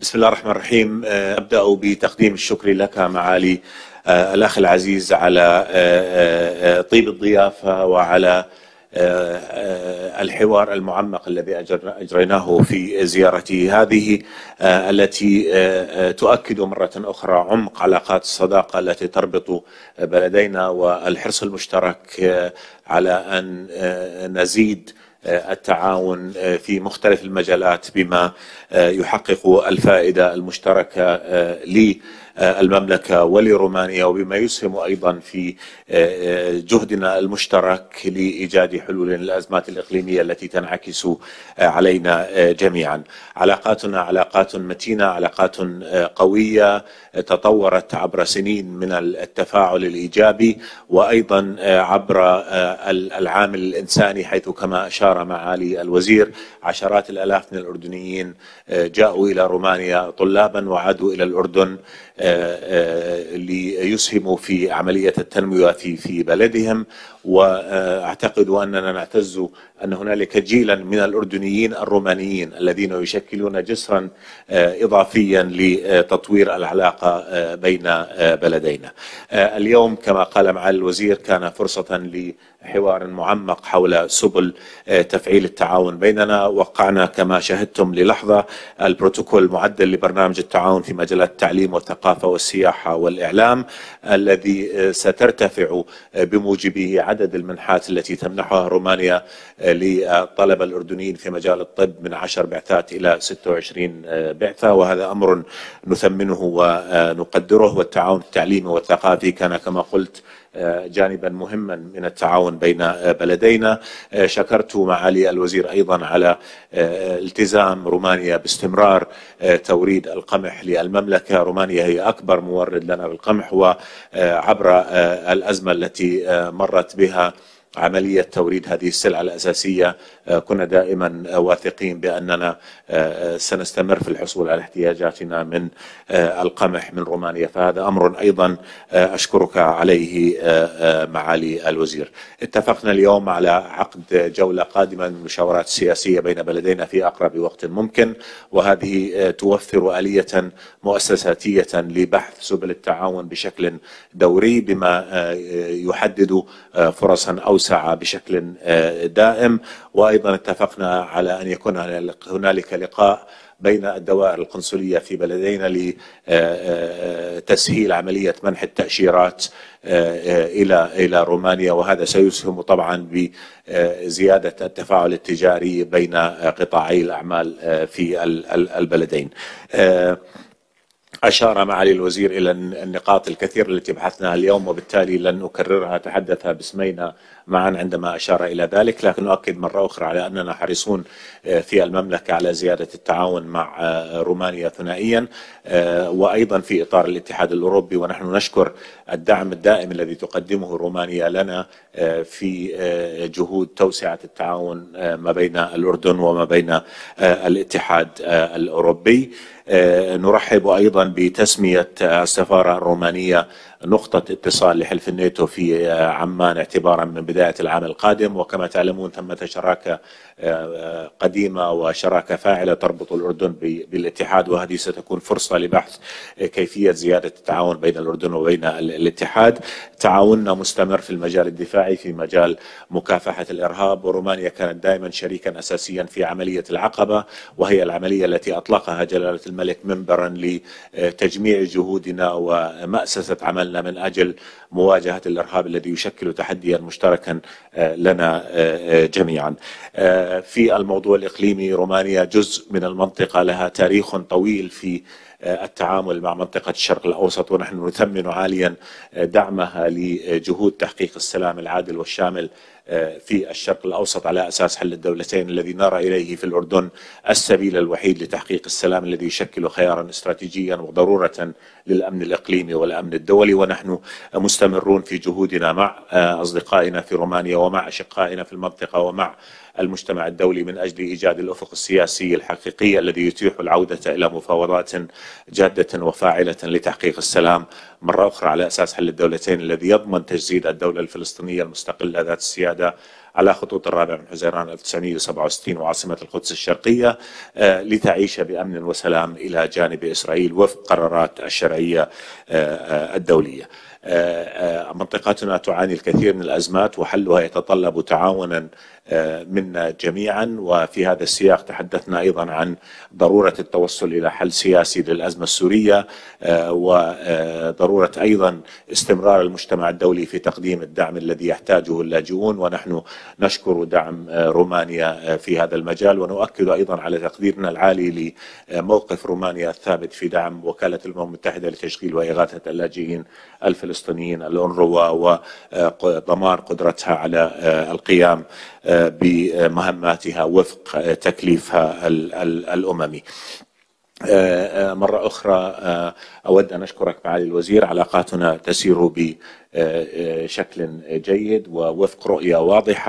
بسم الله الرحمن الرحيم آه، أبدأ بتقديم الشكر لك معالي آه، الأخ العزيز على آه، طيب الضيافة وعلى الحوار المعمق الذي أجريناه في زيارتي هذه التي تؤكد مرة أخرى عمق علاقات الصداقة التي تربط بلدينا والحرص المشترك على أن نزيد آه، التعاون آه، في مختلف المجالات بما آه، يحقق الفائده المشتركه آه، المملكه ولرومانيا وبما يسهم ايضا في آه، آه، جهدنا المشترك لايجاد حلول للازمات الاقليميه التي تنعكس علينا جميعا. علاقاتنا علاقات متينه، علاقات قويه تطورت عبر سنين من التفاعل الايجابي وايضا عبر العامل الانساني حيث كما اشار معالي الوزير عشرات الالاف من الاردنيين جاءوا الى رومانيا طلابا وعادوا الى الاردن آه، آه، ليسهموا في عملية التنمية في في بلدهم وأعتقد أننا نعتز أن هنالك جيلا من الأردنيين الرومانيين الذين يشكلون جسرا آه، إضافيا لتطوير العلاقة بين بلدينا اليوم كما قال معالي الوزير كان فرصة لحوار حوار معمق حول سبل تفعيل التعاون بيننا وقعنا كما شاهدتم للحظة البروتوكول المعدل لبرنامج التعاون في مجالات التعليم والثقافة الثقافه والسياحه والاعلام الذي آه، سترتفع آه، بموجبه عدد المنحات التي تمنحها رومانيا للطلبه آه، الاردنيين في مجال الطب من 10 بعثات الى 26 بعثه وهذا امر نثمنه ونقدره والتعاون التعليمي والثقافي كان كما قلت جانبا مهما من التعاون بين بلدينا شكرت معالي الوزير ايضا على التزام رومانيا باستمرار توريد القمح للمملكه رومانيا هي أكبر مورد لنا بالقمح وعبر آه، آه، الأزمة التي آه، مرت بها عملية توريد هذه السلعة الأساسية آه، كنا دائما واثقين بأننا آه، آه، سنستمر في الحصول على احتياجاتنا من القمح من رومانيا فهذا أمر أيضا أشكرك عليه معالي الوزير اتفقنا اليوم على عقد جولة قادمة من المشاورات السياسية بين بلدينا في أقرب وقت ممكن وهذه توفر آلية مؤسساتية لبحث سبل التعاون بشكل دوري بما يحدد فرصا أو موسعة بشكل آه، دائم وأيضا اتفقنا على أن يكون هنالك لقاء بين الدوائر القنصلية في بلدينا لتسهيل آه، آه، عملية منح التأشيرات إلى إلى رومانيا وهذا سيسهم طبعا بزيادة التفاعل التجاري بين قطاعي الأعمال في البلدين. أشار معالي الوزير إلى النقاط الكثيرة التي بحثناها اليوم وبالتالي لن أكررها تحدث باسمينا معا عندما أشار إلى ذلك لكن أؤكد مرة أخرى على أننا حريصون آه، في المملكة على زيادة التعاون مع آه، رومانيا ثنائيا آه، وأيضا في إطار الاتحاد الأوروبي ونحن نشكر الدعم الدائم الذي تقدمه رومانيا لنا في جهود توسعة التعاون ما بين الأردن وما بين الاتحاد الأوروبي نرحب أيضا بتسمية السفارة الرومانية نقطة اتصال لحلف الناتو في آه، عمان اعتبارا من بداية العام القادم وكما تعلمون ثمة شراكة آه، آه، قديمة وشراكة فاعلة تربط الأردن بالاتحاد وهذه ستكون فرصة لبحث كيفية زيادة التعاون بين الأردن وبين الاتحاد تعاوننا مستمر في المجال الدفاعي في مجال مكافحة الإرهاب ورومانيا كانت دائما شريكا أساسيا في عملية العقبة وهي العملية التي أطلقها جلالة الملك منبرا لتجميع جهودنا ومأسسة عمل عملنا من أجل مواجهة الإرهاب الذي يشكل تحديا مشتركا آه، لنا آه، آه، جميعا في الموضوع الإقليمي رومانيا جزء من المنطقة لها تاريخ طويل في التعامل مع منطقة الشرق الأوسط ونحن نثمن عاليا دعمها لجهود تحقيق السلام العادل والشامل في الشرق الاوسط على اساس حل الدولتين الذي نرى اليه في الاردن السبيل الوحيد لتحقيق السلام الذي يشكل خيارا استراتيجيا وضروره للامن الاقليمي والامن الدولي ونحن مستمرون في جهودنا مع اصدقائنا في رومانيا ومع اشقائنا في المنطقه ومع المجتمع الدولي من أجل إيجاد الأفق السياسي الحقيقي الذي يتيح العودة إلى مفاوضات جادة وفاعلة لتحقيق السلام مرة أخرى على أساس حل الدولتين الذي يضمن تجسيد الدولة الفلسطينية المستقلة ذات السيادة على خطوط الرابع من حزيران 1967 وعاصمة القدس الشرقية آه، لتعيش بأمن وسلام إلى جانب إسرائيل وفق قرارات الشرعية آه، آه، الدولية منطقتنا تعاني الكثير من الأزمات وحلها يتطلب تعاونا منا جميعا وفي هذا السياق تحدثنا أيضا عن ضرورة التوصل إلى حل سياسي للأزمة السورية وضرورة أيضا استمرار المجتمع الدولي في تقديم الدعم الذي يحتاجه اللاجئون ونحن نشكر دعم آه، رومانيا آه، في هذا المجال ونؤكد أيضا على تقديرنا العالي لموقف رومانيا الثابت في دعم وكالة الأمم المتحدة لتشغيل وإغاثة اللاجئين الفلسطينيين الأونروا وضمان قدرتها على آه، القيام بمهماتها وفق تكليفها الأممي مرة أخرى أود أن أشكرك معالي الوزير علاقاتنا تسير بشكل جيد ووفق رؤية واضحة